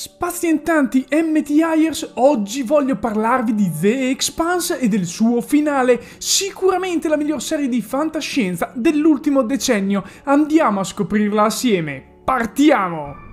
Spazientanti MTIers, oggi voglio parlarvi di The Expanse e del suo finale, sicuramente la miglior serie di fantascienza dell'ultimo decennio. Andiamo a scoprirla assieme. Partiamo!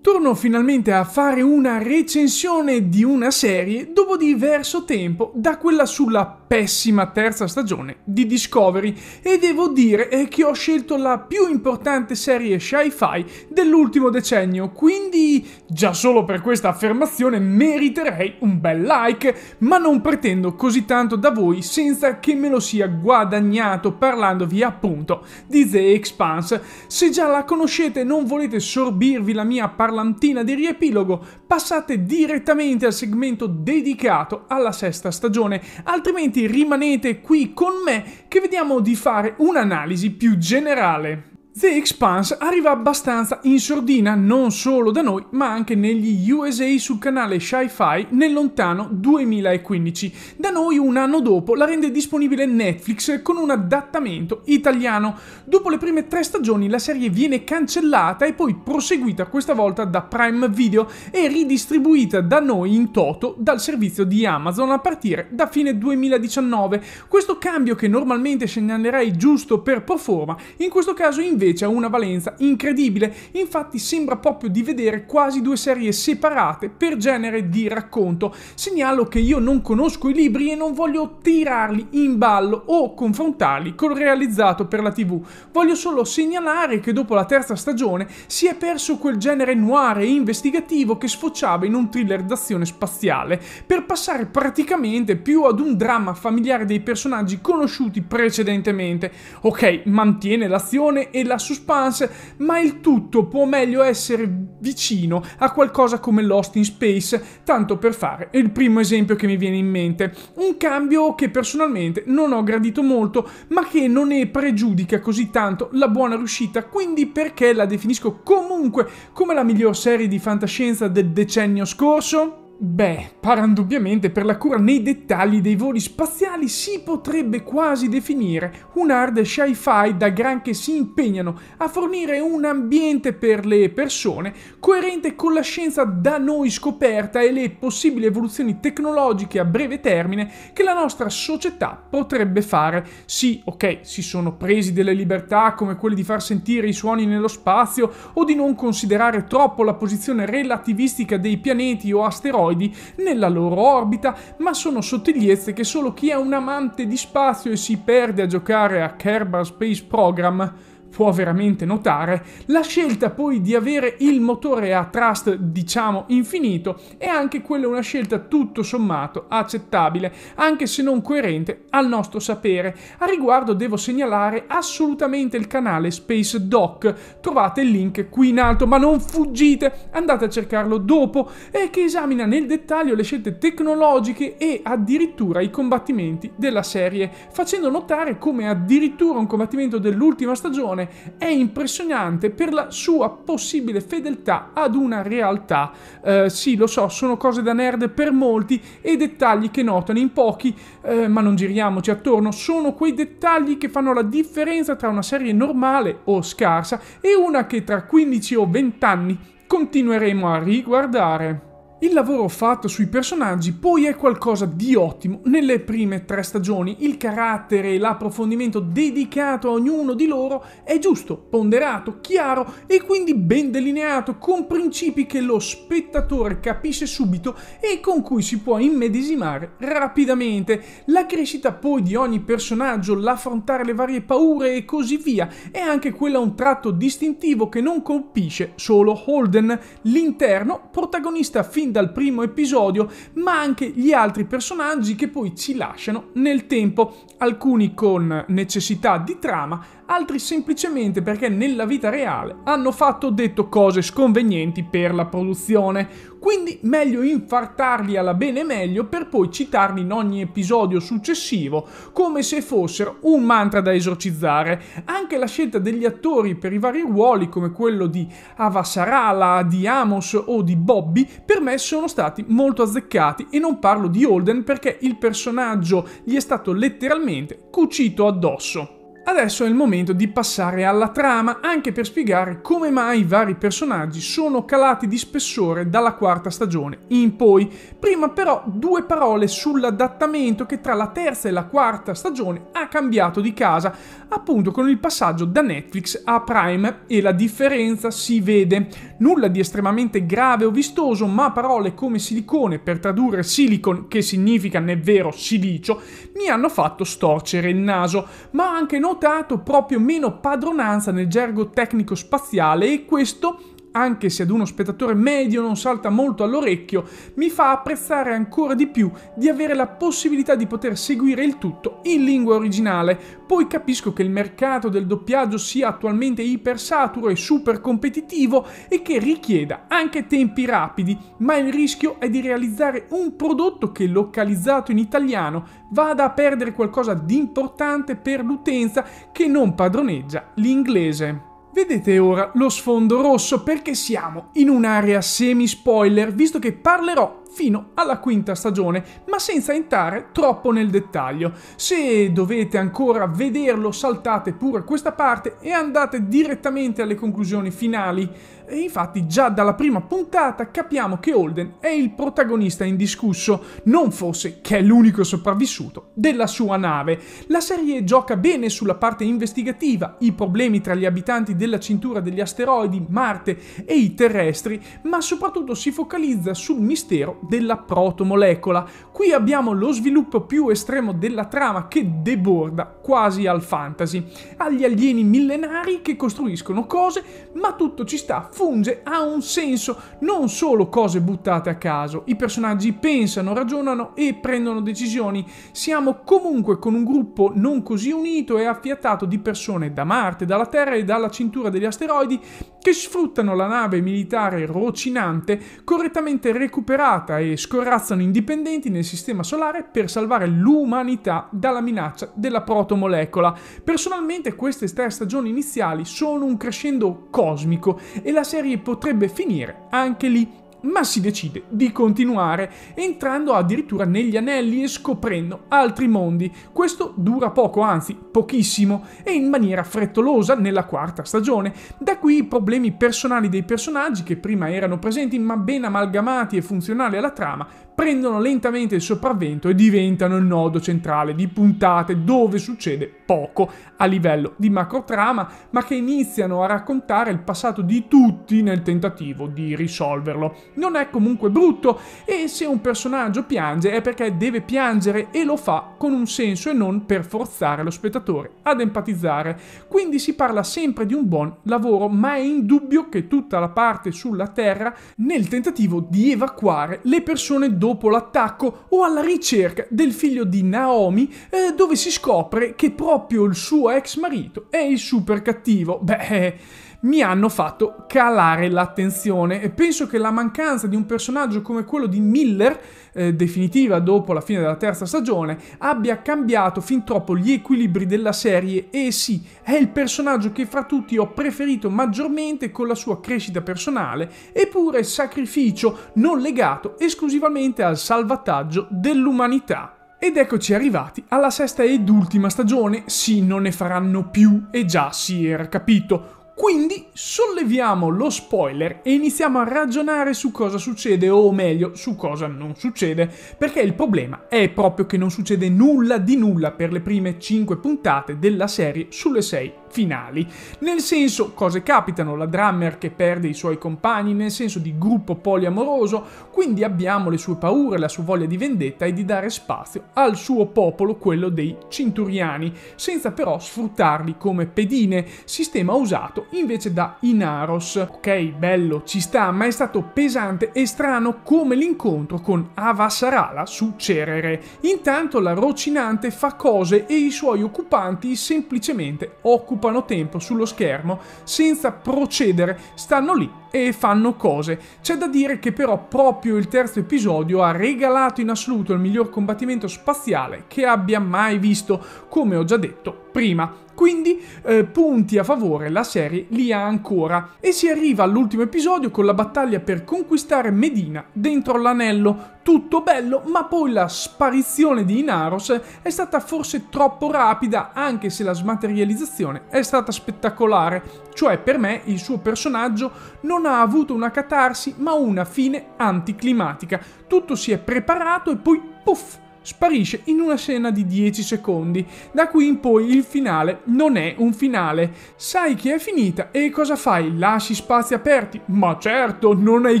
torno finalmente a fare una recensione di una serie dopo diverso tempo da quella sulla pessima terza stagione di Discovery e devo dire eh, che ho scelto la più importante serie sci-fi dell'ultimo decennio, quindi già solo per questa affermazione meriterei un bel like, ma non pretendo così tanto da voi senza che me lo sia guadagnato parlandovi appunto di The Expanse. Se già la conoscete e non volete sorbirvi la mia parlantina di riepilogo, passate direttamente al segmento dedicato alla sesta stagione, altrimenti rimanete qui con me che vediamo di fare un'analisi più generale The Expanse arriva abbastanza in sordina non solo da noi ma anche negli USA sul canale Sci-Fi nel lontano 2015. Da noi un anno dopo la rende disponibile Netflix con un adattamento italiano. Dopo le prime tre stagioni la serie viene cancellata e poi proseguita questa volta da Prime Video e ridistribuita da noi in toto dal servizio di Amazon a partire da fine 2019. Questo cambio che normalmente segnalerei giusto per proforma, in questo caso invece invece ha una valenza incredibile, infatti sembra proprio di vedere quasi due serie separate per genere di racconto. Segnalo che io non conosco i libri e non voglio tirarli in ballo o confrontarli col realizzato per la TV. Voglio solo segnalare che dopo la terza stagione si è perso quel genere noir e investigativo che sfociava in un thriller d'azione spaziale, per passare praticamente più ad un dramma familiare dei personaggi conosciuti precedentemente. Ok, mantiene l'azione e la la suspense, ma il tutto può meglio essere vicino a qualcosa come Lost in Space, tanto per fare il primo esempio che mi viene in mente. Un cambio che personalmente non ho gradito molto, ma che non ne pregiudica così tanto la buona riuscita, quindi perché la definisco comunque come la miglior serie di fantascienza del decennio scorso? Beh, pare indubbiamente per la cura nei dettagli dei voli spaziali si potrebbe quasi definire un hard sci-fi da gran che si impegnano a fornire un ambiente per le persone coerente con la scienza da noi scoperta e le possibili evoluzioni tecnologiche a breve termine che la nostra società potrebbe fare. Sì, ok, si sono presi delle libertà come quelle di far sentire i suoni nello spazio o di non considerare troppo la posizione relativistica dei pianeti o asteroidi asteroidi nella loro orbita, ma sono sottigliezze che solo chi è un amante di spazio e si perde a giocare a Kerbal Space Program può veramente notare, la scelta poi di avere il motore a trust diciamo infinito è anche quella una scelta tutto sommato accettabile, anche se non coerente al nostro sapere. A riguardo devo segnalare assolutamente il canale Space Doc, trovate il link qui in alto, ma non fuggite, andate a cercarlo dopo, e che esamina nel dettaglio le scelte tecnologiche e addirittura i combattimenti della serie, facendo notare come addirittura un combattimento dell'ultima stagione narrazione è impressionante per la sua possibile fedeltà ad una realtà. Eh, sì, lo so, sono cose da nerd per molti e dettagli che notano in pochi, eh, ma non giriamoci attorno, sono quei dettagli che fanno la differenza tra una serie normale o scarsa e una che tra 15 o 20 anni continueremo a riguardare. Il lavoro fatto sui personaggi poi è qualcosa di ottimo. Nelle prime tre stagioni il carattere e l'approfondimento dedicato a ognuno di loro è giusto, ponderato, chiaro e quindi ben delineato con principi che lo spettatore capisce subito e con cui si può immedesimare rapidamente. La crescita poi di ogni personaggio, l'affrontare le varie paure e così via è anche quella un tratto distintivo che non colpisce solo Holden, l'interno protagonista fin dal primo episodio, ma anche gli altri personaggi che poi ci lasciano nel tempo, alcuni con necessità di trama, altri semplicemente perché nella vita reale hanno fatto detto cose sconvenienti per la produzione. Quindi meglio infartarli alla bene meglio per poi citarli in ogni episodio successivo come se fossero un mantra da esorcizzare. Anche la scelta degli attori per i vari ruoli come quello di Avasarala, di Amos o di Bobby per me sono stati molto azzeccati e non parlo di Holden perché il personaggio gli è stato letteralmente cucito addosso. Adesso è il momento di passare alla trama, anche per spiegare come mai i vari personaggi sono calati di spessore dalla quarta stagione in poi. Prima però due parole sull'adattamento che tra la terza e la quarta stagione ha cambiato di casa, appunto con il passaggio da Netflix a Prime e la differenza si vede. Nulla di estremamente grave o vistoso, ma parole come silicone per tradurre silicon, che significa nel vero silicio, mi hanno fatto storcere il naso, ma anche non notato proprio meno padronanza nel gergo tecnico spaziale e questo anche se ad uno spettatore medio non salta molto all'orecchio, mi fa apprezzare ancora di più di avere la possibilità di poter seguire il tutto in lingua originale. Poi capisco che il mercato del doppiaggio sia attualmente ipersaturo e super competitivo e che richieda anche tempi rapidi, ma il rischio è di realizzare un prodotto che localizzato in italiano vada a perdere qualcosa di importante per l'utenza che non padroneggia l'inglese. Vedete ora lo sfondo rosso perché siamo in un'area semi-spoiler, visto che parlerò fino alla quinta stagione, ma senza entrare troppo nel dettaglio. Se dovete ancora vederlo, saltate pure questa parte e andate direttamente alle conclusioni finali. E infatti già dalla prima puntata capiamo che Holden è il protagonista indiscusso, non fosse che è l'unico sopravvissuto della sua nave. La serie gioca bene sulla parte investigativa, i problemi tra gli abitanti della cintura degli asteroidi, Marte e i terrestri, ma soprattutto si focalizza sul mistero della protomolecola. Qui abbiamo lo sviluppo più estremo della trama che deborda quasi al fantasy. Agli alieni millenari che costruiscono cose, ma tutto ci sta, funge, ha un senso, non solo cose buttate a caso. I personaggi pensano, ragionano e prendono decisioni. Siamo comunque con un gruppo non così unito e affiatato di persone da Marte, dalla Terra e dalla cintura degli asteroidi che sfruttano la nave militare rocinante correttamente recuperata Terra e scorazzano indipendenti nel Sistema Solare per salvare l'umanità dalla minaccia della protomolecola. Personalmente queste tre stagioni iniziali sono un crescendo cosmico e la serie potrebbe finire anche lì ma si decide di continuare, entrando addirittura negli anelli e scoprendo altri mondi. Questo dura poco, anzi pochissimo, e in maniera frettolosa nella quarta stagione. Da qui i problemi personali dei personaggi che prima erano presenti ma ben amalgamati e funzionali alla trama, prendono lentamente il sopravvento e diventano il nodo centrale di puntate dove succede poco a livello di macrotrama, ma che iniziano a raccontare il passato di tutti nel tentativo di risolverlo. Non è comunque brutto e se un personaggio piange è perché deve piangere e lo fa con un senso e non per forzare lo spettatore ad empatizzare. Quindi si parla sempre di un buon lavoro, ma è indubbio che tutta la parte sulla Terra nel tentativo di evacuare le persone dopo l'attacco o alla ricerca del figlio di Naomi eh, dove si scopre che proprio il suo ex marito è il super cattivo. Beh, mi hanno fatto calare l'attenzione e penso che la mancanza di un personaggio come quello di Miller, eh, definitiva dopo la fine della terza stagione, abbia cambiato fin troppo gli equilibri della serie e sì, è il personaggio che fra tutti ho preferito maggiormente con la sua crescita personale, eppure sacrificio non legato esclusivamente al salvataggio dell'umanità. Ed eccoci arrivati alla sesta ed ultima stagione, sì non ne faranno più e già si era capito, quindi solleviamo lo spoiler e iniziamo a ragionare su cosa succede o meglio su cosa non succede, perché il problema è proprio che non succede nulla di nulla per le prime 5 puntate della serie sulle 6 finali. Nel senso, cose capitano, la drummer che perde i suoi compagni, nel senso di gruppo poliamoroso, quindi abbiamo le sue paure, la sua voglia di vendetta e di dare spazio al suo popolo, quello dei cinturiani, senza però sfruttarli come pedine, sistema usato invece da Inaros. Ok, bello, ci sta, ma è stato pesante e strano come l'incontro con Avasarala su Cerere. Intanto la rocinante fa cose e i suoi occupanti semplicemente occupano occupano tempo sullo schermo senza procedere, stanno lì e fanno cose. C'è da dire che però proprio il terzo episodio ha regalato in assoluto il miglior combattimento spaziale che abbia mai visto, come ho già detto prima. Quindi eh, punti a favore la serie li ha ancora e si arriva all'ultimo episodio con la battaglia per conquistare Medina dentro l'anello. Tutto bello, ma poi la sparizione di Inaros è stata forse troppo rapida, anche se la smaterializzazione è stata spettacolare. Cioè, per me, il suo personaggio non ha avuto una catarsi, ma una fine anticlimatica. Tutto si è preparato e poi puff! sparisce in una scena di 10 secondi. Da qui in poi il finale non è un finale. Sai che è finita e cosa fai? Lasci spazi aperti? Ma certo, non hai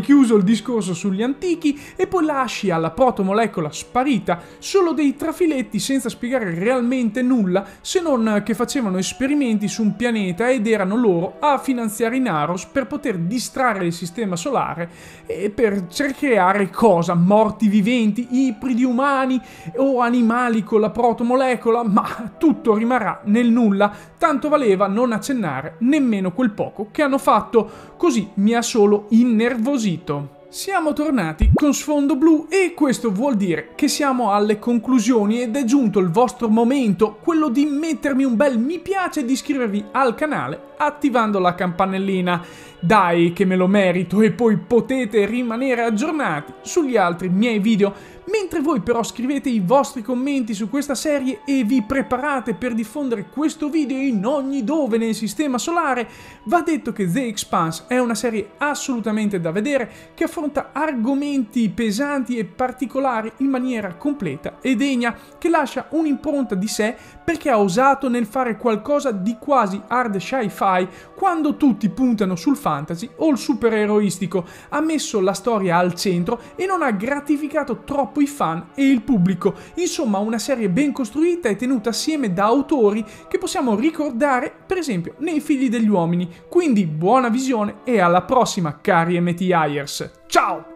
chiuso il discorso sugli antichi e poi lasci alla protomolecola sparita solo dei trafiletti senza spiegare realmente nulla se non che facevano esperimenti su un pianeta ed erano loro a finanziare i Naros per poter distrarre il sistema solare e per cercare cosa? Morti viventi, ibridi umani, o animali con la protomolecola, ma tutto rimarrà nel nulla, tanto valeva non accennare nemmeno quel poco che hanno fatto, così mi ha solo innervosito. Siamo tornati con sfondo blu e questo vuol dire che siamo alle conclusioni ed è giunto il vostro momento, quello di mettermi un bel mi piace e di iscrivervi al canale attivando la campanellina. Dai che me lo merito e poi potete rimanere aggiornati sugli altri miei video Mentre voi però scrivete i vostri commenti su questa serie e vi preparate per diffondere questo video in ogni dove nel sistema solare, va detto che The Expanse è una serie assolutamente da vedere che affronta argomenti pesanti e particolari in maniera completa e degna, che lascia un'impronta di sé perché ha osato nel fare qualcosa di quasi hard sci-fi quando tutti puntano sul fantasy o il supereroistico, ha messo la storia al centro e non ha gratificato troppo gruppo, i fan e il pubblico. Insomma, una serie ben costruita e tenuta assieme da autori che possiamo ricordare, per esempio, nei Figli degli Uomini. Quindi buona visione e alla prossima, cari MT Hires. Ciao!